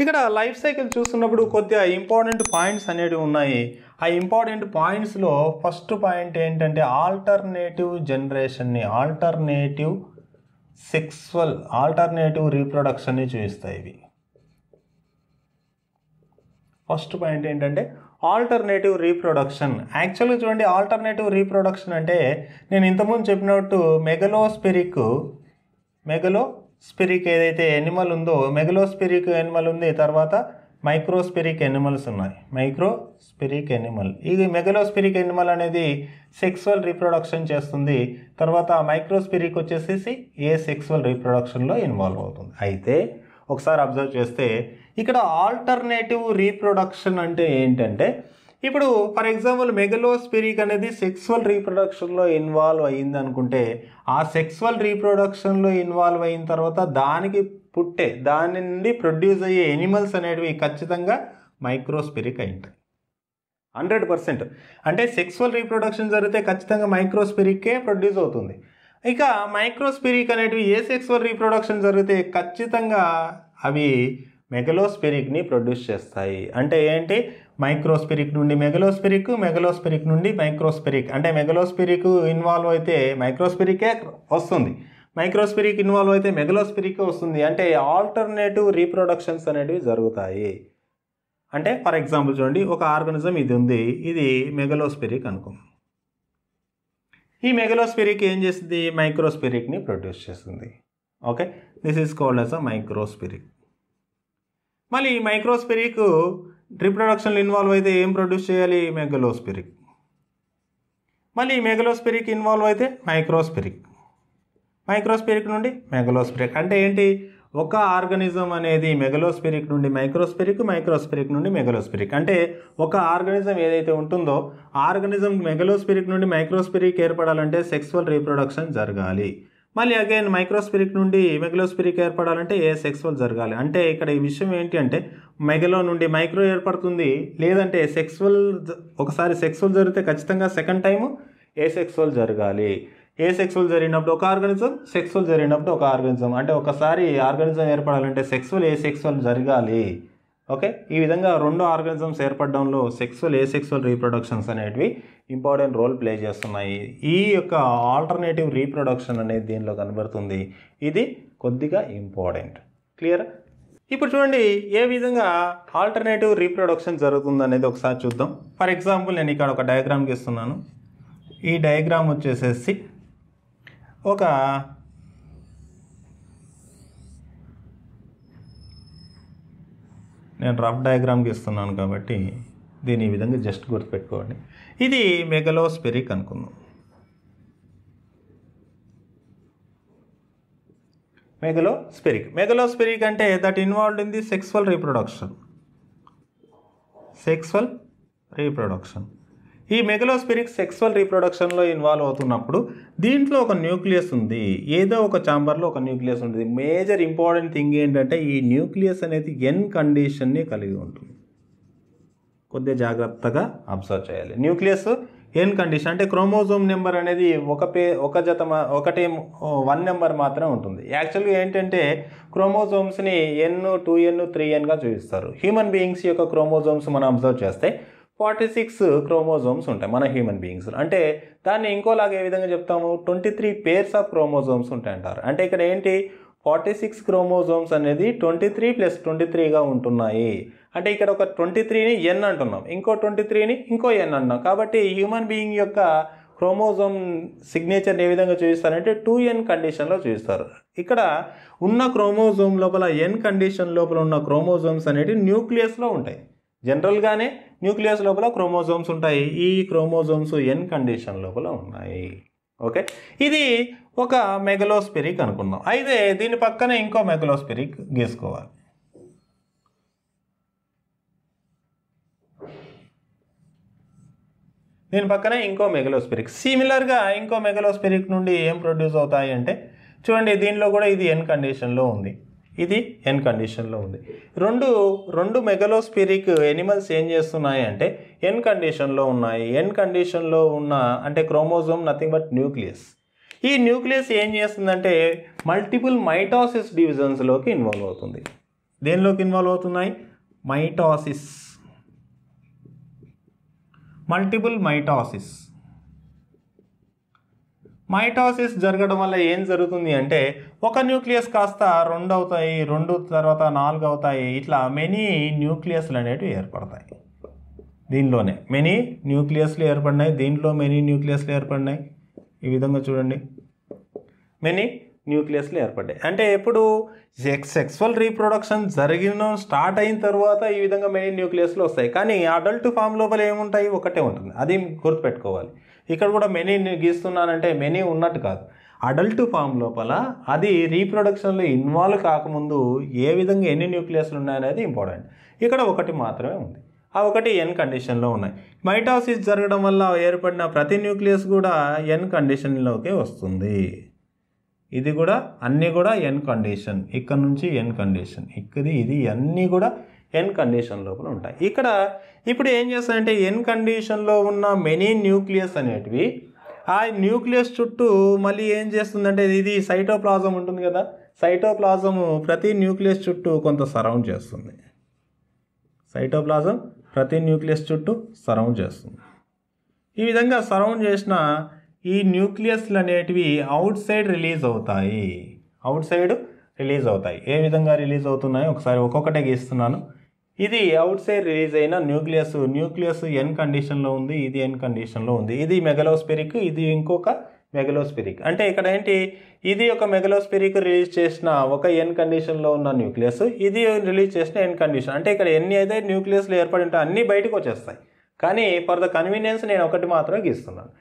ఇక్కడ life cycle చూస్తున్నప్పుడు కొద్దిగా ఇంపార్టెంట్ పాయింట్స్ అనేవి ఉన్నాయి ఆ ఇంపార్టెంట్ పాయింట్స్లో ఫస్ట్ పాయింట్ ఏంటంటే ఆల్టర్నేటివ్ జనరేషన్ని ఆల్టర్నేటివ్ సెక్స్వల్ ఆల్టర్నేటివ్ రీప్రొడక్షన్ని చూపిస్తాయి ఇవి ఫస్ట్ పాయింట్ ఏంటంటే ఆల్టర్నేటివ్ రీప్రొడక్షన్ యాక్చువల్గా చూడండి ఆల్టర్నేటివ్ రీప్రొడక్షన్ అంటే నేను ఇంతకుముందు చెప్పినట్టు మెగలోస్పెరిక్ మెగలో స్పిరిక్ ఏదైతే ఎనిమల్ ఉందో మెగలోస్పిరిక్ ఎనిమల్ ఉంది తర్వాత మైక్రోస్పిరిక్ ఎనిమల్స్ ఉన్నాయి మైక్రో స్పిరిక్ ఎనిమల్ ఇది మెగలోస్పిరిక్ ఎనిమల్ అనేది సెక్సువల్ రీప్రొడక్షన్ చేస్తుంది తర్వాత మైక్రోస్పిరిక్ వచ్చేసేసి ఏ సెక్సువల్ రీప్రొడక్షన్లో ఇన్వాల్వ్ అవుతుంది అయితే ఒకసారి అబ్జర్వ్ చేస్తే ఇక్కడ ఆల్టర్నేటివ్ రీప్రొడక్షన్ అంటే ఏంటంటే ఇప్పుడు ఫర్ ఎగ్జాంపుల్ మెగలోస్పిరిక్ అనేది సెక్స్వల్ రీప్రొడక్షన్లో ఇన్వాల్వ్ అయ్యింది అనుకుంటే ఆ సెక్స్వల్ రీప్రొడక్షన్లో ఇన్వాల్వ్ అయిన తర్వాత దానికి పుట్టే దాని నుండి ప్రొడ్యూస్ అయ్యే ఎనిమల్స్ అనేటివి ఖచ్చితంగా మైక్రోస్పిరిక్ అయి ఉంటాయి హండ్రెడ్ పర్సెంట్ అంటే సెక్స్వల్ రీప్రొడక్షన్ జరిగితే ఖచ్చితంగా మైక్రోస్పిరిక్కే ప్రొడ్యూస్ అవుతుంది ఇక మైక్రోస్పిరిక్ అనేటివి ఏ సెక్స్వల్ రీప్రొడక్షన్ జరిగితే ఖచ్చితంగా అవి మెగలోస్పిరిక్ని ప్రొడ్యూస్ చేస్తాయి అంటే ఏంటి మైక్రోస్పిరిక్ నుండి మెగలోస్పిరిక్ మెగలోస్పిరిక్ నుండి మైక్రోస్పిరిక్ అంటే మెగలోస్పిరిక్ ఇన్వాల్వ్ అయితే మైక్రోస్పిరికే వస్తుంది మైక్రోస్పిరిక్ ఇన్వాల్వ్ అయితే మెగలోస్పిరిక్ వస్తుంది అంటే ఆల్టర్నేటివ్ రీప్రొడక్షన్స్ అనేవి జరుగుతాయి అంటే ఫర్ ఎగ్జాంపుల్ చూడండి ఒక ఆర్గనిజం ఇది ఉంది ఇది మెగలోస్పిరిక్ అనుకో ఈ మెగలోస్పిరిక్ ఏం చేస్తుంది మైక్రోస్పిరిక్ని ప్రొడ్యూస్ చేస్తుంది okay this is called as a microspheric మళ్ళీ మైక్రోస్పిరిక్ రీప్రొడక్షన్లో ఇన్వాల్వ్ అయితే ఏం ప్రొడ్యూస్ చేయాలి మెగలోస్పిరిక్ మళ్ళీ మెగలోస్పిరిక్ ఇన్వాల్వ్ అయితే మైక్రోస్పిరిక్ మైక్రోస్పిరిక్ నుండి మెగలోస్పిరిక్ అంటే ఏంటి ఒక ఆర్గనిజం అనేది మెగలోస్పిరిక్ నుండి మైక్రోస్పిరిక్ మైక్రోస్పిరిక్ నుండి మెగలోస్పిరిక్ అంటే ఒక ఆర్గనిజం ఏదైతే ఉంటుందో ఆర్గనిజం మెగలోస్పిరిక్ నుండి మైక్రోస్పిరిక్ ఏర్పడాలంటే సెక్స్వల్ రీప్రొడక్షన్ జరగాలి మళ్ళీ అగైన్ మైక్రోస్పిరిక్ నుండి మెగలోస్పిరిక్ ఏర్పడాలంటే ఏ సెక్స్వల్ జరగాలి అంటే ఇక్కడ ఈ విషయం ఏంటి అంటే మెగలో నుండి మైక్రో ఏర్పడుతుంది లేదంటే సెక్స్వల్ ఒకసారి సెక్స్వల్ జరిగితే ఖచ్చితంగా సెకండ్ టైము ఏ సెక్స్వల్ జరగాలి ఏ సెక్స్వల్ జరిగినప్పుడు ఒక ఆర్గానిజం సెక్స్వల్ జరిగినప్పుడు ఒక ఆర్గానిజం అంటే ఒకసారి ఆర్గానిజం ఏర్పడాలంటే సెక్స్వల్ ఏ సెక్స్వల్ జరగాలి ఓకే ఈ విధంగా రెండు ఆర్గానిజమ్స్ ఏర్పడడంలో సెక్సువల్ సెక్సువల్ రీప్రొడక్షన్స్ అనేటివి ఇంపార్టెంట్ రోల్ ప్లే చేస్తున్నాయి ఈ యొక్క ఆల్టర్నేటివ్ రీప్రొడక్షన్ అనేది దీనిలో కనబడుతుంది ఇది కొద్దిగా ఇంపార్టెంట్ క్లియర్ ఇప్పుడు చూడండి ఏ విధంగా ఆల్టర్నేటివ్ రీప్రొడక్షన్ జరుగుతుంది అనేది ఒకసారి చూద్దాం ఫర్ ఎగ్జాంపుల్ నేను ఇక్కడ ఒక డయాగ్రామ్కి ఇస్తున్నాను ఈ డయాగ్రామ్ వచ్చేసేసి ఒక నేను రఫ్ డయాగ్రామ్కి ఇస్తున్నాను కాబట్టి దీని ఈ విధంగా జస్ట్ గుర్తుపెట్టుకోండి ఇది మెగలోస్పెరిక్ అనుకుందాం మెగలో స్పెరిక్ అంటే that involved in the sexual reproduction sexual reproduction ఈ మెగలోస్పిరిక్ సెక్సువల్ రీప్రొడక్షన్లో ఇన్వాల్వ్ అవుతున్నప్పుడు దీంట్లో ఒక న్యూక్లియస్ ఉంది ఏదో ఒక ఛాంబర్లో ఒక న్యూక్లియస్ ఉంటుంది మేజర్ ఇంపార్టెంట్ థింగ్ ఏంటంటే ఈ న్యూక్లియస్ అనేది ఎన్ కండిషన్ని కలిగి ఉంటుంది కొద్దిగా జాగ్రత్తగా అబ్జర్వ్ చేయాలి న్యూక్లియస్ ఎన్ కండిషన్ అంటే క్రోమోజోమ్ నెంబర్ అనేది ఒక పే ఒక జత ఒకటే వన్ నెంబర్ మాత్రమే ఉంటుంది యాక్చువల్గా ఏంటంటే క్రోమోజోమ్స్ని ఎన్ టూ ఎన్ త్రీ ఎన్గా చూపిస్తారు హ్యూమన్ బీయింగ్స్ యొక్క క్రోమోజోమ్స్ మనం అబ్జర్వ్ చేస్తే ఫార్టీ సిక్స్ క్రోమోజోమ్స్ ఉంటాయి మన హ్యూమన్ బీయింగ్స్ అంటే దాన్ని ఇంకోలాగా ఏ విధంగా చెప్తాము twenty three pairs of chromosomes ఉంటాయి అంటారు అంటే ఇక్కడ ఏంటి ఫార్టీ సిక్స్ క్రోమోజోమ్స్ అనేది ట్వంటీ త్రీ ప్లస్ ట్వంటీ త్రీగా ఉంటున్నాయి అంటే ఇక్కడ ఒక ట్వంటీ త్రీని ఎన్ అంటున్నాం ఇంకో ట్వంటీ త్రీని ఇంకో ఎన్ అంటున్నాం కాబట్టి హ్యూమన్ బీయింగ్ యొక్క క్రోమోజోమ్ సిగ్నేచర్ని ఏ విధంగా చూపిస్తారంటే టూ ఎన్ కండిషన్లో చూపిస్తారు ఇక్కడ ఉన్న క్రోమోజోమ్ లోపల ఎన్ కండిషన్ లోపల ఉన్న క్రోమోజోమ్స్ అనేవి న్యూక్లియస్లో ఉంటాయి జనరల్గానే న్యూక్లియస్ లోపల క్రోమోజోమ్స్ ఉంటాయి ఈ క్రోమోజోమ్స్ ఎన్ కండిషన్ లోపల ఉన్నాయి ఓకే ఇది ఒక మెగలోస్పెరిక్ అనుకుందాం అయితే దీని పక్కన ఇంకో మెగలోస్పెరిక్ గీసుకోవాలి దీని పక్కనే ఇంకో మెగలోస్పెరిక్ సిమిలర్గా ఇంకో మెగలోస్పెరిక్ నుండి ఏం ప్రొడ్యూస్ అవుతాయి అంటే చూడండి దీనిలో కూడా ఇది ఎన్ కండిషన్లో ఉంది ఇది ఎన్ కండిషన్లో ఉంది రెండు రెండు మెగలోస్పిరిక్ ఎనిమల్స్ ఏం చేస్తున్నాయి అంటే ఎన్ కండిషన్లో ఉన్నాయి ఎన్ కండిషన్లో ఉన్న అంటే క్రోమోజోమ్ నథింగ్ బట్ న్యూక్లియస్ ఈ న్యూక్లియస్ ఏం చేస్తుందంటే మల్టిపుల్ మైటాసిస్ డివిజన్స్లోకి ఇన్వాల్వ్ అవుతుంది దేనిలోకి ఇన్వాల్వ్ అవుతున్నాయి మైటాసిస్ మల్టిపుల్ మైటాసిస్ మైటాసిస్ జరగడం వల్ల ఏం జరుగుతుంది అంటే ఒక న్యూక్లియస్ కాస్త రెండు అవుతాయి రెండు తర్వాత నాలుగు అవుతాయి ఇట్లా మెనీ న్యూక్లియస్లు అనేవి ఏర్పడతాయి దీనిలోనే మెనీ న్యూక్లియస్లు ఏర్పడినాయి దీంట్లో మెనీ న్యూక్లియస్లు ఏర్పడినాయి ఈ విధంగా చూడండి మెనీ న్యూక్లియస్లు ఏర్పడ్డాయి అంటే ఎప్పుడు సెక్స్వల్ రీప్రొడక్షన్ జరిగిన స్టార్ట్ అయిన తర్వాత ఈ విధంగా మెయిన్ న్యూక్లియస్లు వస్తాయి కానీ అడల్ట్ ఫామ్ లోపల ఏముంటాయి ఒకటే ఉంటుంది అది గుర్తుపెట్టుకోవాలి ఇక్కడ కూడా మెనీ గీస్తున్నానంటే మెనీ ఉన్నట్టు కాదు అడల్ట్ ఫామ్ లోపల అది రీప్రొడక్షన్లో ఇన్వాల్వ్ కాకముందు ఏ విధంగా ఎన్ని న్యూక్లియస్లు ఉన్నాయనేది ఇంపార్టెంట్ ఇక్కడ ఒకటి మాత్రమే ఉంది ఆ ఒకటి ఎన్ కండిషన్లో ఉన్నాయి మైటాసిస్ జరగడం వల్ల ఏర్పడిన ప్రతి న్యూక్లియస్ కూడా ఎన్ కండిషన్లోకి వస్తుంది ఇది కూడా అన్నీ కూడా ఎన్ కండిషన్ ఇక్కడ నుంచి ఎన్ కండిషన్ ఇక్కడ ఇది అన్నీ కూడా ఎన్ కండిషన్ లోపల ఉంటాయి ఇక్కడ ఇప్పుడు ఏం చేస్తానంటే ఎన్ కండిషన్లో ఉన్న మెనీ న్యూక్లియస్ అనేటివి ఆ న్యూక్లియస్ చుట్టూ మళ్ళీ ఏం చేస్తుందంటే ఇది సైటోప్లాజం ఉంటుంది కదా సైటోప్లాజము ప్రతి న్యూక్లియస్ చుట్టూ కొంత సరౌండ్ చేస్తుంది సైటోప్లాజం ప్రతి న్యూక్లియస్ చుట్టూ సరౌండ్ చేస్తుంది ఈ విధంగా సరౌండ్ చేసిన ఈ న్యూక్లియస్లు అనేటివి అవుట్ సైడ్ రిలీజ్ అవుతాయి అవుట్ సైడ్ రిలీజ్ అవుతాయి ఏ విధంగా రిలీజ్ అవుతున్నాయి ఒకసారి ఒక్కొక్కటే గీస్తున్నాను ఇది అవుట్ సైడ్ రిలీజ్ అయిన న్యూక్లియస్ న్యూక్లియస్ ఎన్ కండిషన్లో ఉంది ఇది ఎన్ కండిషన్లో ఉంది ఇది మెగలోస్పెరిక్ ఇది ఇంకొక మెగలోస్పెరిక్ అంటే ఇక్కడ ఏంటి ఇది ఒక మెగలోస్పెరిక్ రిలీజ్ చేసిన ఒక ఎన్ కండిషన్లో ఉన్న న్యూక్లియస్ ఇది రిలీజ్ చేసిన ఎన్ కండిషన్ అంటే ఇక్కడ ఎన్ని అయితే న్యూక్లియస్లు ఏర్పడి ఉంటాయి అన్నీ బయటకు వచ్చేస్తాయి కానీ ఫర్ ద కన్వీనియన్స్ నేను ఒకటి మాత్రమే గీస్తున్నాను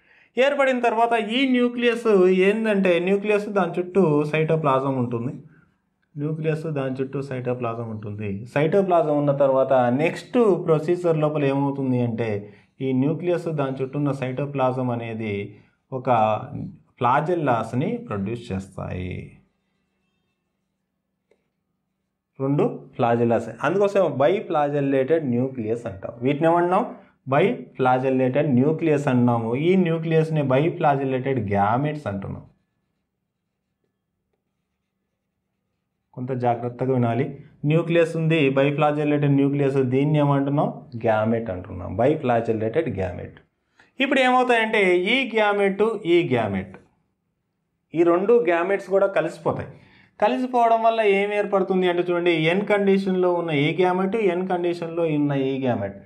ఏర్పడిన తర్వాత ఈ న్యూక్లియస్ ఏంటంటే న్యూక్లియస్ దాని చుట్టూ సైటోప్లాజం ఉంటుంది న్యూక్లియస్ దాని చుట్టూ సైటోప్లాజం ఉంటుంది సైటోప్లాజం ఉన్న తర్వాత నెక్స్ట్ ప్రొసీజర్ లోపల ఏమవుతుంది అంటే ఈ న్యూక్లియస్ దాని చుట్టూ ఉన్న సైటోప్లాజం అనేది ఒక ఫ్లాజెల్లాస్ని ప్రొడ్యూస్ చేస్తాయి రెండు ఫ్లాజెల్లాస్ అందుకోసం బై ఫ్లాజెల్లేటెడ్ న్యూక్లియస్ అంటాం వీటిని ఏమన్నాం బై ఫ్లాజెల్లేటెడ్ న్యూక్లియస్ అన్నాము ఈ న్యూక్లియస్ని బై ఫ్లాజెల్లేటెడ్ గ్యామెట్స్ అంటున్నాం కొంత జాగ్రత్తగా వినాలి న్యూక్లియస్ ఉంది బైఫ్లాజెలేటెడ్ న్యూక్లియస్ దీన్ని ఏమంటున్నాం గ్యామెట్ అంటున్నాం బైఫ్లాజెలేటెడ్ గ్యామెట్ ఇప్పుడు ఏమవుతాయంటే ఈ గ్యామెట్ ఈ గ్యామెట్ ఈ రెండు గ్యామెట్స్ కూడా కలిసిపోతాయి కలిసిపోవడం వల్ల ఏం ఏర్పడుతుంది అంటే చూడండి ఎన్ కండిషన్లో ఉన్న ఈ గ్యామెట్ ఎన్ కండిషన్లో ఉన్న ఈ గ్యామెట్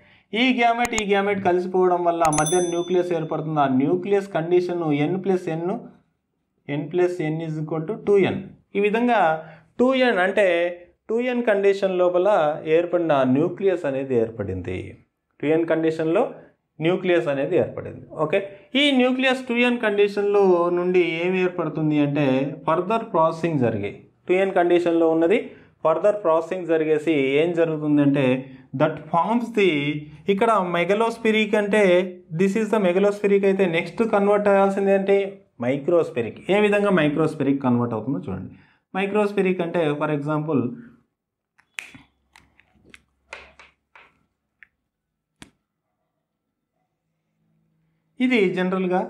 ఈ గ్యామెట్ ఈ గ్యామెట్ కలిసిపోవడం వల్ల మధ్య న్యూక్లియస్ ఏర్పడుతుంది ఆ nucleus condition N plus N N plus N is equal to two N ఈ విధంగా టూ ఎన్ అంటే టూ ఎన్ కండిషన్ లోపల ఏర్పడిన న్యూక్లియస్ అనేది ఏర్పడింది టూ ఎన్ కండిషన్లో న్యూక్లియస్ అనేది ఏర్పడింది ఓకే ఈ న్యూక్లియస్ టూ ఎన్ కండిషన్లో నుండి ఏమి ఏర్పడుతుంది అంటే ఫర్దర్ ప్రాసెసింగ్ జరిగి టూ ఎన్ కండిషన్లో ఉన్నది ఫర్దర్ ప్రాసెసింగ్ జరిగేసి ఏం జరుగుతుందంటే దట్ ఫార్మ్స్ ది ఇక్కడ మెగలోస్పిరిక్ అంటే దిస్ ఈజ్ ద మెగలోస్పిరిక్ అయితే నెక్స్ట్ కన్వర్ట్ అయ్యాల్సింది ఏంటి మైక్రోస్పిరిక్ ఏ విధంగా మైక్రోస్పిరిక్ కన్వర్ట్ అవుతుందో చూడండి మైక్రోస్పిరిక్ అంటే ఫర్ ఎగ్జాంపుల్ ఇది జనరల్గా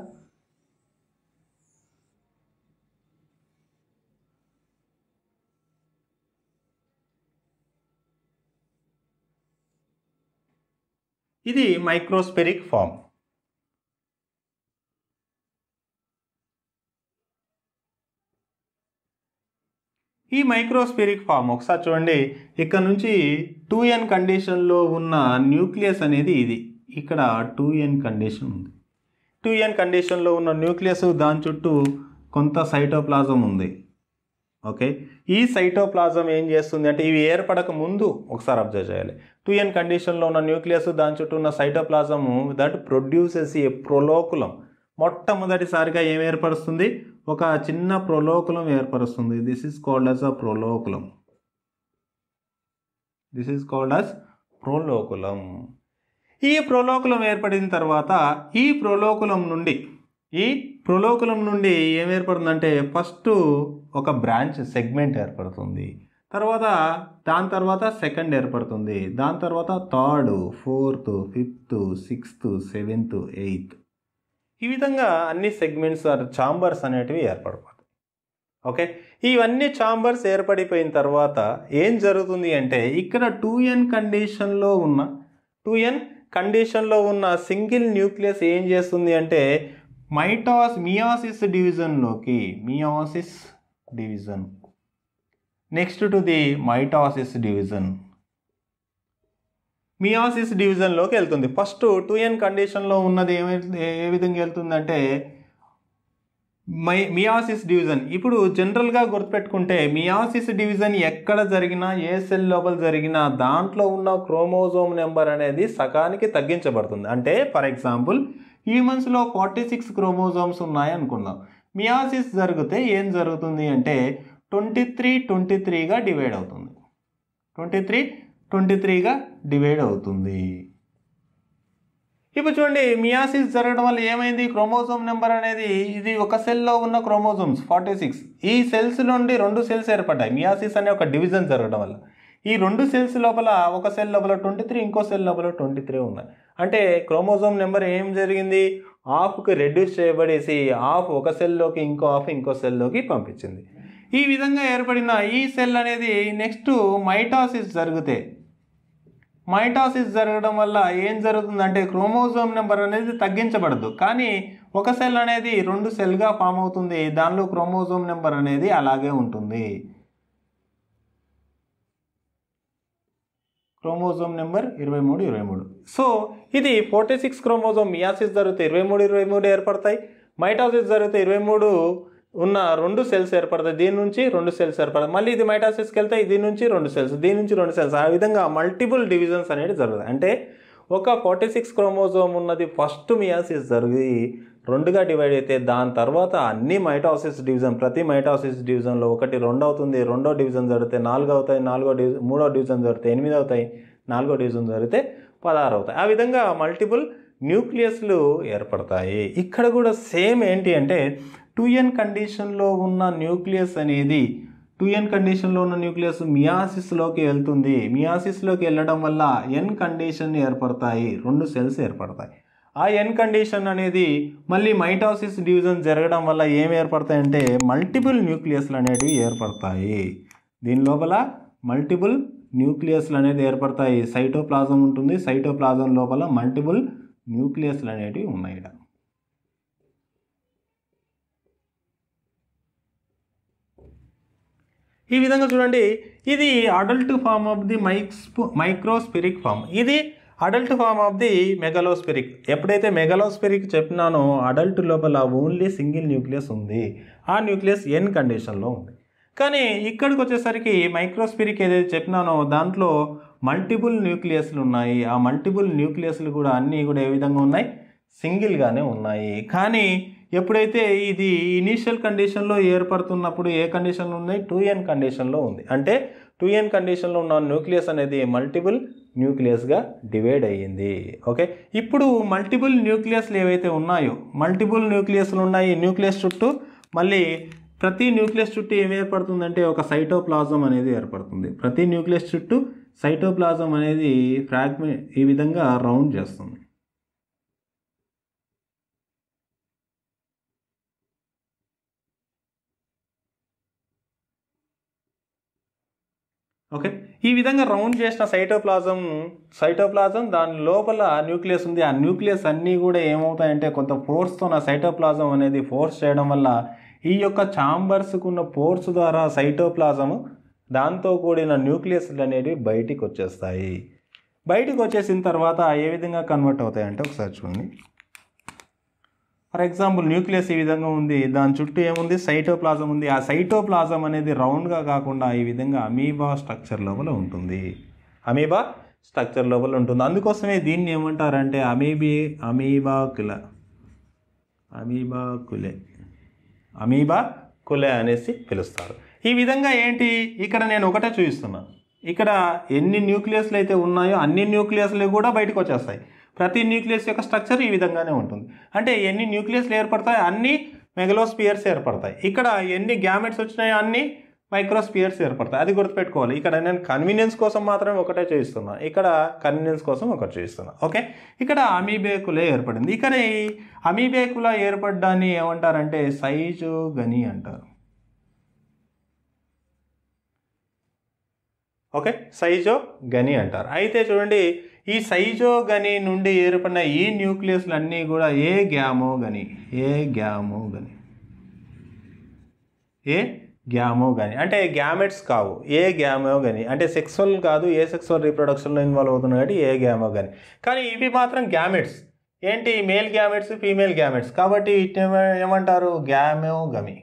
ఇది మైక్రోస్పెరిక్ ఫామ్ ఈ మైక్రోస్పిరిక్ ఫామ్ ఒకసారి చూడండి ఇక్కడ నుంచి టూ ఎన్ కండిషన్లో ఉన్న న్యూక్లియస్ అనేది ఇది ఇక్కడ టూ ఎన్ కండిషన్ ఉంది టూ ఎన్ కండిషన్లో ఉన్న న్యూక్లియస్ దాని చుట్టూ కొంత సైటోప్లాజం ఉంది ఓకే ఈ సైటోప్లాజం ఏం చేస్తుంది అంటే ఇవి ఏర్పడక ముందు ఒకసారి అబ్జర్వ్ చేయాలి టూ ఎన్ కండిషన్లో ఉన్న న్యూక్లియస్ దాని చుట్టూ ఉన్న సైటోప్లాజము దట్ ప్రొడ్యూసెస్ ఏ ప్రొలోకులం మొట్టమొదటిసారిగా ఏం ఏర్పరుస్తుంది ఒక చిన్న ప్రొలోకులం ఏర్పరుస్తుంది this is called as a proloculum this is called as proloculum ఈ ప్రోలోకులం ఏర్పడిన తర్వాత ఈ ప్రోలోకులం నుండి ఈ ప్రొలోకులం నుండి ఏం ఏర్పడుతుందంటే ఫస్ట్ ఒక బ్రాంచ్ సెగ్మెంట్ ఏర్పడుతుంది తర్వాత దాని తర్వాత సెకండ్ ఏర్పడుతుంది దాని తర్వాత third fourth fifth sixth seventh eighth ఈ విధంగా అన్ని సెగ్మెంట్స్ ఆర్ ఛాంబర్స్ అనేటివి ఏర్పడిపోతాయి ఓకే ఇవన్నీ ఛాంబర్స్ ఏర్పడిపోయిన తర్వాత ఏం జరుగుతుంది అంటే ఇక్కడ టూ ఎన్ కండిషన్లో ఉన్న టూ ఎన్ కండిషన్లో ఉన్న సింగిల్ న్యూక్లియస్ ఏం చేస్తుంది అంటే మైటాస్ మియాసిస్ డివిజన్లోకి meiosis division next to the mitosis division meiosis డివిజన్లోకి వెళ్తుంది ఫస్ట్ టూ ఎన్ కండిషన్లో ఉన్నది ఏమై ఏ విధంగా వెళ్తుందంటే మై మియాసిస్ డివిజన్ ఇప్పుడు జనరల్గా గుర్తుపెట్టుకుంటే మియాసిస్ డివిజన్ ఎక్కడ జరిగినా ఏ సెల్ లోపల జరిగినా దాంట్లో ఉన్న క్రోమోజోమ్ నెంబర్ అనేది సగానికి తగ్గించబడుతుంది అంటే ఫర్ ఎగ్జాంపుల్ హ్యూమన్స్లో ఫార్టీ సిక్స్ క్రోమోజోమ్స్ ఉన్నాయనుకుందాం మియాసిస్ జరిగితే ఏం జరుగుతుంది అంటే ట్వంటీ త్రీ ట్వంటీ త్రీగా డివైడ్ అవుతుంది ట్వంటీ త్రీ ట్వంటీ త్రీగా డివైడ్ అవుతుంది ఇప్పుడు చూడండి మియాసిస్ జరగడం వల్ల ఏమైంది క్రోమోజోమ్ నెంబర్ అనేది ఇది ఒక సెల్లో ఉన్న క్రోమోజోమ్స్ ఫార్టీ సిక్స్ ఈ సెల్స్ నుండి రెండు సెల్స్ ఏర్పడ్డాయి మియాసిస్ అనే ఒక డివిజన్ జరగడం వల్ల ఈ రెండు సెల్స్ లోపల ఒక సెల్ లోపల ట్వంటీ త్రీ ఇంకో సెల్ లోపల ట్వంటీ త్రీ ఉన్నాయి అంటే క్రోమోజోమ్ నెంబర్ ఏం జరిగింది హాఫ్కి రెడ్యూస్ చేయబడేసి హాఫ్ ఒక సెల్లోకి ఇంకో హాఫ్ ఇంకో సెల్లోకి పంపించింది ఈ విధంగా ఏర్పడిన ఈ సెల్ అనేది నెక్స్ట్ మైటాసిస్ జరిగితే మైటాసిస్ జరగడం వల్ల ఏం జరుగుతుందంటే క్రోమోజోమ్ నెంబర్ అనేది తగ్గించబడదు కానీ ఒక సెల్ అనేది రెండు సెల్గా ఫామ్ అవుతుంది దానిలో క్రోమోజోమ్ నెంబర్ అనేది అలాగే ఉంటుంది క్రోమోజోమ్ నెంబర్ ఇరవై మూడు ఇరవై మూడు సో ఇది ఫోర్టీ సిక్స్ క్రోమోజోమ్ మియాసిస్ జరిగితే ఇరవై మూడు ఇరవై మూడు ఏర్పడతాయి మైటాసిస్ జరిగితే ఇరవై మూడు ఉన్న రెండు సెల్స్ ఏర్పడతాయి దీని నుంచి రెండు సెల్స్ ఏర్పడతాయి మళ్ళీ ఇది మైటాసిస్కి వెళ్తే దీని నుంచి రెండు సెల్స్ దీని నుంచి రెండు సెల్స్ ఆ విధంగా మల్టిపుల్ డివిజన్స్ అనేది జరుగుతాయి అంటే ఒక ఫార్టీ సిక్స్ క్రోమోజోమ్ ఉన్నది ఫస్ట్ మియాసిస్ జరిగి రెండుగా డివైడ్ అయితే దాని తర్వాత అన్ని మైటాసిస్ డివిజన్ ప్రతి మైటాసిస్ డివిజన్లో ఒకటి రెండు అవుతుంది రెండో డివిజన్ జరిగితే నాలుగు అవుతాయి నాలుగో డివిజన్ మూడో డివిజన్ జరిగితే ఎనిమిది అవుతాయి నాలుగో డివిజన్ జరిగితే పదహారు అవుతాయి ఆ విధంగా మల్టిపుల్ న్యూక్లియస్లు ఏర్పడతాయి ఇక్కడ కూడా సేమ్ ఏంటి అంటే టూ ఎన్ కండిషన్లో ఉన్న న్యూక్లియస్ అనేది టూ ఎన్ కండిషన్లో ఉన్న న్యూక్లియస్ మియాసిస్లోకి వెళ్తుంది మియాసిస్లోకి వెళ్ళడం వల్ల ఎన్ కండిషన్ ఏర్పడతాయి రెండు సెల్స్ ఏర్పడతాయి ఆ ఎన్ కండిషన్ అనేది మళ్ళీ మైటాసిస్ డివిజన్ జరగడం వల్ల ఏమి ఏర్పడతాయంటే మల్టిపుల్ న్యూక్లియస్లు అనేవి ఏర్పడతాయి దీని లోపల మల్టిపుల్ న్యూక్లియస్లు అనేది ఏర్పడతాయి సైటోప్లాజం ఉంటుంది సైటోప్లాజం లోపల మల్టిపుల్ న్యూక్లియస్లు అనేటివి ఉన్నాయి ఇక్కడ ఈ విధంగా చూడండి ఇది అడల్ట్ ఫామ్ ఆఫ్ ది మైక్స్ మైక్రోస్పిరిక్ ఫామ్ ఇది adult form of the megalospheric ఎప్పుడైతే మెగలోస్పిరిక్ చెప్పినానో అడల్ట్ లోపల ఓన్లీ సింగిల్ న్యూక్లియస్ ఉంది ఆ న్యూక్లియస్ ఎన్ కండిషన్లో ఉంది కానీ ఇక్కడికి వచ్చేసరికి మైక్రోస్పిరిక్ ఏదైతే చెప్పినానో దాంట్లో మల్టిపుల్ న్యూక్లియస్లు ఉన్నాయి ఆ మల్టిపుల్ న్యూక్లియస్లు కూడా అన్నీ కూడా ఏ విధంగా ఉన్నాయి సింగిల్గానే ఉన్నాయి కానీ ఎప్పుడైతే ఇది ఇనీషియల్ కండిషన్లో ఏర్పడుతున్నప్పుడు ఏ కండిషన్లో ఉన్నాయి టూ ఎన్ కండిషన్లో ఉంది అంటే టూ ఎన్ కండిషన్లో ఉన్న న్యూక్లియస్ అనేది మల్టిపుల్ న్యూక్లియస్గా డివైడ్ అయ్యింది ఓకే ఇప్పుడు మల్టిపుల్ న్యూక్లియస్లు ఏవైతే ఉన్నాయో మల్టిపుల్ న్యూక్లియస్లు ఉన్నాయి న్యూక్లియస్ చుట్టూ మళ్ళీ ప్రతి న్యూక్లియస్ చుట్టూ ఏం ఏర్పడుతుందంటే ఒక సైటోప్లాజం అనేది ఏర్పడుతుంది ప్రతి న్యూక్లియస్ చుట్టూ సైటోప్లాజం అనేది ఫ్రాగ్మెంట్ ఈ విధంగా రౌండ్ చేస్తుంది ఓకే ఈ విధంగా రౌండ్ చేసిన సైటోప్లాజం సైటోప్లాజం దాని లోపల న్యూక్లియస్ ఉంది ఆ న్యూక్లియస్ అన్నీ కూడా ఏమవుతాయంటే కొంత ఫోర్స్తో నా సైటోప్లాజం అనేది ఫోర్స్ చేయడం వల్ల ఈ యొక్క ఛాంబర్స్కు ఉన్న ఫోర్స్ ద్వారా సైటోప్లాజము దాంతో కూడిన న్యూక్లియస్లు అనేవి బయటికి వచ్చేస్తాయి బయటికి వచ్చేసిన తర్వాత ఏ విధంగా కన్వర్ట్ అవుతాయంటే ఒకసారి చూడండి ఫర్ ఎగ్జాంపుల్ న్యూక్లియస్ ఈ విధంగా ఉంది దాని చుట్టూ ఏముంది సైటోప్లాజం ఉంది ఆ సైటోప్లాజం అనేది రౌండ్గా కాకుండా ఈ విధంగా అమీబా స్ట్రక్చర్ లోపల ఉంటుంది అమీబా స్ట్రక్చర్ లోపల ఉంటుంది అందుకోసమే దీన్ని ఏమంటారంటే అమీబీ అమీబాకుల అమీబాకులే అమీబా కులే అనేసి పిలుస్తారు ఈ విధంగా ఏంటి ఇక్కడ నేను ఒకటే చూపిస్తున్నాను ఇక్కడ ఎన్ని న్యూక్లియస్లు అయితే ఉన్నాయో అన్ని న్యూక్లియస్లు కూడా బయటకు వచ్చేస్తాయి ప్రతి న్యూక్లియస్ యొక్క స్ట్రక్చర్ ఈ విధంగానే ఉంటుంది అంటే ఎన్ని న్యూక్లియస్లు ఏర్పడతాయి అన్ని మెగలోస్పియర్స్ ఏర్పడతాయి ఇక్కడ ఎన్ని గ్యామెట్స్ వచ్చినాయో అన్ని మైక్రోస్పియర్స్ ఏర్పడతాయి అది గుర్తుపెట్టుకోవాలి ఇక్కడ నేను కన్వీనియన్స్ కోసం మాత్రమే ఒకటే చేయిస్తున్నాను ఇక్కడ కన్వీనియన్స్ కోసం ఒకటి చేయిస్తున్నాను ఓకే ఇక్కడ అమీబేకులే ఏర్పడింది ఇక్కడ ఈ అమీబేకుల ఏర్పడ్డాన్ని ఏమంటారంటే సైజు గని అంటారు ఓకే సైజో గని అంటారు అయితే చూడండి ఈ సైజో గని నుండి ఏర్పడిన ఈ న్యూక్లియస్లు అన్నీ కూడా ఏ గ్యామో గని ఏ గ్యామో గని ఏ గ్యామో గని అంటే గ్యామెట్స్ కావు ఏ గ్యామో గని అంటే సెక్సువల్ కాదు ఏ సెక్సువల్ రీప్రొడక్షన్లో ఇన్వాల్వ్ అవుతున్నాయి కాబట్టి ఏ గ్యామో గని కానీ ఇవి మాత్రం గ్యామెట్స్ ఏంటి మేల్ గ్యామెట్స్ ఫీమేల్ గ్యామెట్స్ కాబట్టి వీటిని ఏమంటారు గ్యామో గమి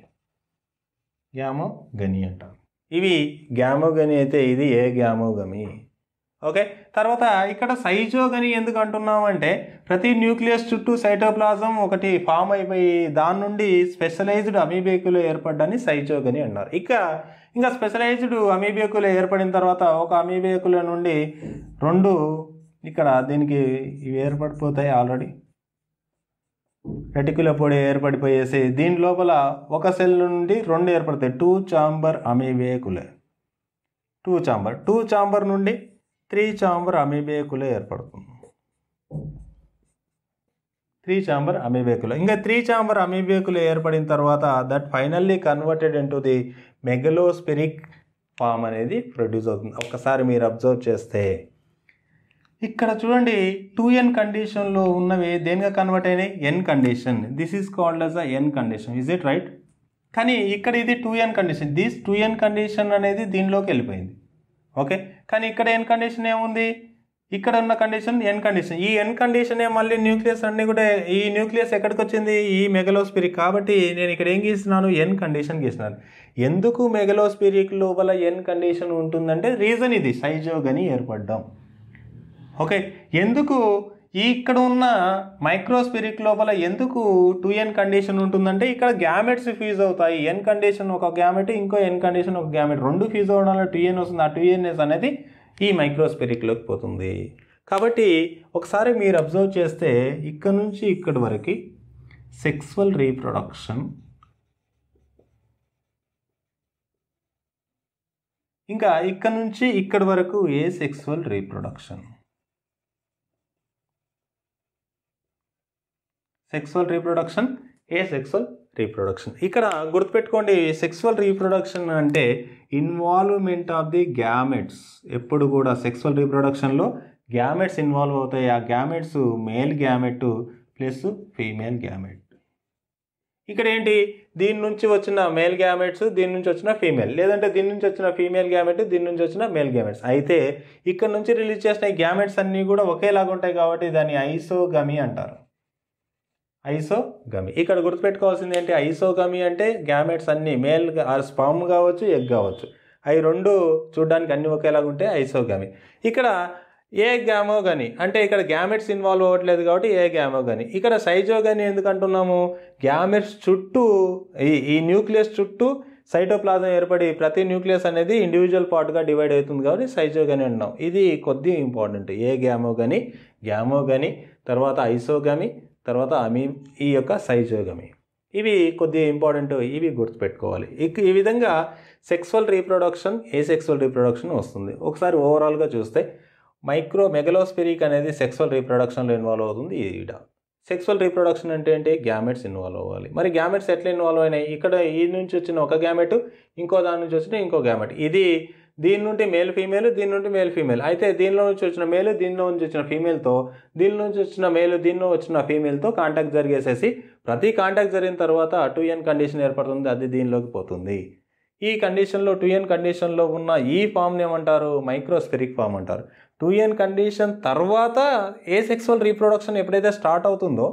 గ్యామో గని అంటారు ఇవి గ్యామోగని అయితే ఇది ఏ గ్యామోగమి ఓకే తర్వాత ఇక్కడ సైజోగని ఎందుకు అంటున్నామంటే ప్రతి న్యూక్లియస్ చుట్టూ సైటోప్లాజం ఒకటి ఫామ్ అయిపోయి దాని నుండి స్పెషలైజ్డ్ అమీబేకులు ఏర్పడ్డాన్ని సైజోగని అన్నారు ఇక ఇంకా స్పెషలైజ్డ్ అమీబేకులు ఏర్పడిన తర్వాత ఒక అమీబేకుల నుండి రెండు ఇక్కడ దీనికి ఇవి ఏర్పడిపోతాయి ఆల్రెడీ రెటికుల పొడి ఏర్పడిపోయేసి దీని లోపల ఒక సెల్ నుండి రెండు ఏర్పడతాయి టూ చాంబర్ అమీబేకులే టూ చాంబర్ టూ చాంబర్ నుండి త్రీ చాంబర్ అమీబేకులే ఏర్పడుతుంది త్రీ చాంబర్ అమీబేకులు ఇంకా త్రీ చాంబర్ అమీబేకులు ఏర్పడిన తర్వాత that finally converted to the megalospheric form అనేది ప్రొడ్యూస్ అవుతుంది ఒక్కసారి మీరు అబ్జర్వ్ చేస్తే ఇక్కడ చూడండి టూ ఎన్ కండిషన్లో ఉన్నవి దేనిగా కన్వర్ట్ అయినాయి N condition this is called as a N condition is it right కానీ ఇక్కడ ఇది two N condition this two N condition అనేది దీనిలోకి వెళ్ళిపోయింది ఓకే కానీ ఇక్కడ ఎన్ కండిషన్ ఏముంది ఇక్కడ ఉన్న కండిషన్ ఎన్ కండిషన్ ఈ ఎన్ కండిషనే మళ్ళీ న్యూక్లియస్ అన్నీ కూడా ఈ న్యూక్లియస్ ఎక్కడికి వచ్చింది ఈ మెగలోస్పిరిక్ కాబట్టి నేను ఇక్కడ ఏం గీస్తున్నాను ఎన్ కండిషన్ గీస్తున్నాను ఎందుకు మెగలోస్పిరిక్ లోపల ఎన్ కండిషన్ ఉంటుందంటే రీజన్ ఇది సైజోగని ఏర్పడ్డాం ఓకే ఎందుకు ఈ ఇక్కడ ఉన్న మైక్రోస్పిరిక్ లోపల ఎందుకు టూ ఎన్ కండిషన్ ఉంటుందంటే ఇక్కడ గ్యామెట్స్ ఫ్యూజ్ అవుతాయి ఎన్ కండిషన్ ఒక గ్యామెట్ ఇంకో ఎన్ కండిషన్ ఒక గ్యామెట్ రెండు ఫ్యూజ్ అవడం వల్ల టూ ఎన్ వస్తుంది ఆ టూ ఎన్ఎస్ అనేది ఈ మైక్రోస్పిరిక్లోకి పోతుంది కాబట్టి ఒకసారి మీరు అబ్జర్వ్ చేస్తే ఇక్కడ నుంచి ఇక్కడి వరకు సెక్స్వల్ రీప్రొడక్షన్ ఇంకా ఇక్కడ నుంచి ఇక్కడి వరకు asexual reproduction sexual reproduction asexual reproduction ఇక్కడ గుర్తుపెట్టుకోండి సెక్సువల్ రీప్రొడక్షన్ అంటే ఇన్వాల్వ్మెంట్ ఆఫ్ ది గ్యామెట్స్ ఎప్పుడు కూడా సెక్సువల్ రీప్రొడక్షన్లో గ్యామెట్స్ ఇన్వాల్వ్ అవుతాయి ఆ gametes male gamete plus female gamete ఇక్కడ ఏంటి దీని నుంచి వచ్చిన మేల్ గ్యామెట్స్ దీని నుంచి వచ్చిన ఫీమేల్ లేదంటే దీని నుంచి వచ్చిన ఫీమేల్ గ్యామెట్ దీని నుంచి వచ్చిన మేల్ గ్యామెట్స్ అయితే ఇక్కడ నుంచి రిలీజ్ చేసిన గ్యామెట్స్ అన్నీ కూడా ఒకేలాగా ఉంటాయి కాబట్టి దాన్ని ఐసోగమి అంటారు ఐసోగమి ఇక్కడ గుర్తుపెట్టుకోవాల్సింది ఏంటి ఐసోగమి అంటే గ్యామెట్స్ అన్ని మేల్ స్పామ్ కావచ్చు ఎగ్ కావచ్చు అవి రెండు చూడడానికి అన్ని ఒకేలాగా ఉంటే ఐసోగమి ఇక్కడ ఏ గ్యామోగని అంటే ఇక్కడ గ్యామెట్స్ ఇన్వాల్వ్ అవ్వట్లేదు కాబట్టి ఏ గ్యామోగని ఇక్కడ సైజోగని ఎందుకంటున్నాము గ్యామెట్స్ చుట్టూ ఈ ఈ న్యూక్లియస్ చుట్టూ సైటోప్లాజం ఏర్పడి ప్రతి న్యూక్లియస్ అనేది ఇండివిజువల్ పార్ట్గా డివైడ్ అవుతుంది కాబట్టి సైజోగని అంటున్నాం ఇది కొద్ది ఇంపార్టెంట్ ఏ గ్యామోగని గ్యామోగని తర్వాత ఐసోగమి తర్వాత అమీ ఈ యొక్క సైజోగమి ఇవి కొద్దిగా ఇంపార్టెంట్ ఇవి గుర్తుపెట్టుకోవాలి ఈ విధంగా sexual reproduction asexual reproduction వస్తుంది ఒకసారి ఓవరాల్గా చూస్తే మైక్రో మెగలోస్పెరిక్ అనేది సెక్సువల్ రీప్రొడక్షన్లో ఇన్వాల్వ్ అవుతుంది ఈడ సెక్సువల్ రీప్రొడక్షన్ అంటే ఏంటి గ్యామెట్స్ ఇన్వాల్వ్ అవ్వాలి మరి గ్యామెట్స్ ఎట్లా ఇన్వాల్వ్ అయినాయి ఇక్కడ ఈ నుంచి వచ్చిన ఒక గ్యామెట్ ఇంకో దాని నుంచి వచ్చిన ఇంకో గ్యామెట్ ఇది దీని నుండి మేల్ ఫీమేల్ దీని నుండి మేల్ ఫీమేల్ అయితే దీనిలో నుంచి వచ్చిన మేల్ దీనిలో నుంచి వచ్చిన ఫీమేల్తో దీని నుంచి వచ్చిన మేల్ దీనిలో వచ్చిన ఫీమేల్తో కాంటాక్ట్ జరిగేసేసి ప్రతి కాంటాక్ట్ జరిగిన తర్వాత టూ ఎన్ కండిషన్ ఏర్పడుతుంది అది దీనిలోకి పోతుంది ఈ కండిషన్లో టూ ఎన్ కండిషన్లో ఉన్న ఈ ఫామ్ని ఏమంటారు మైక్రోస్పెరిక్ ఫామ్ అంటారు టూ ఎన్ కండిషన్ తర్వాత ఏ సెక్సువల్ రీప్రొడక్షన్ ఎప్పుడైతే స్టార్ట్ అవుతుందో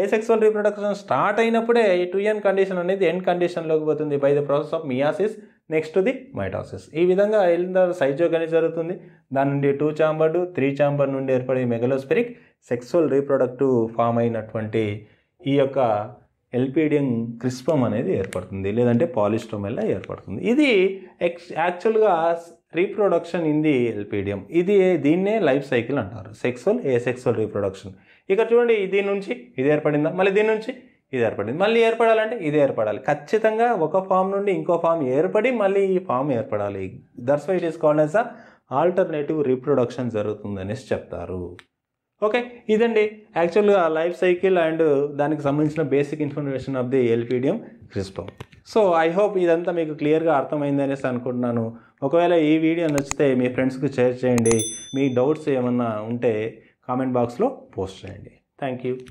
ఏ సెక్సువల్ రీప్రొడక్షన్ స్టార్ట్ అయినప్పుడే ఈ టూ ఎన్ కండిషన్ అనేది ఎన్ కండిషన్లోకి పోతుంది by the process of meiosis నెక్స్ట్ది మైటాసిస్ ఈ విధంగా వెళ్ళిన తర్వాత కానీ జరుగుతుంది దాని నుండి టూ చాంబర్డు త్రీ చాంబర్ నుండి ఏర్పడే మెగలోస్పెరిక్ సెక్సువల్ రీప్రొడక్టివ్ ఫామ్ అయినటువంటి ఈ యొక్క ఎల్పిడియం క్రిస్పమ్ అనేది ఏర్పడుతుంది లేదంటే పాలిస్టోమెల్లా ఏర్పడుతుంది ఇది ఎక్స్ యాక్చువల్గా రీప్రొడక్షన్ ఇన్ ది ఎల్పిడియం ఇది దీన్నే లైఫ్ సైకిల్ అంటారు సెక్సువల్ ఏ సెక్సువల్ రీప్రొడక్షన్ ఇక్కడ చూడండి దీని నుంచి ఇది ఏర్పడిందా మళ్ళీ దీని నుంచి ఇది ఏర్పడింది మళ్ళీ ఏర్పడాలంటే ఇది ఏర్పడాలి ఖచ్చితంగా ఒక ఫామ్ నుండి ఇంకో ఫామ్ ఏర్పడి మళ్ళీ ఈ ఫామ్ ఏర్పడాలి that's why is called as a alternative reproduction జరుగుతుందనేసి చెప్తారు ఓకే ఇదండి యాక్చువల్గా లైఫ్ సైకిల్ అండ్ దానికి సంబంధించిన basic information of the elphidium క్రిస్పో సో ఐ హోప్ ఇదంతా మీకు క్లియర్గా అర్థమైంది అనేసి అనుకుంటున్నాను ఒకవేళ ఈ వీడియో నచ్చితే మీ ఫ్రెండ్స్కి షేర్ చేయండి మీ డౌట్స్ ఏమన్నా ఉంటే కామెంట్ బాక్స్లో పోస్ట్ చేయండి థ్యాంక్ యూ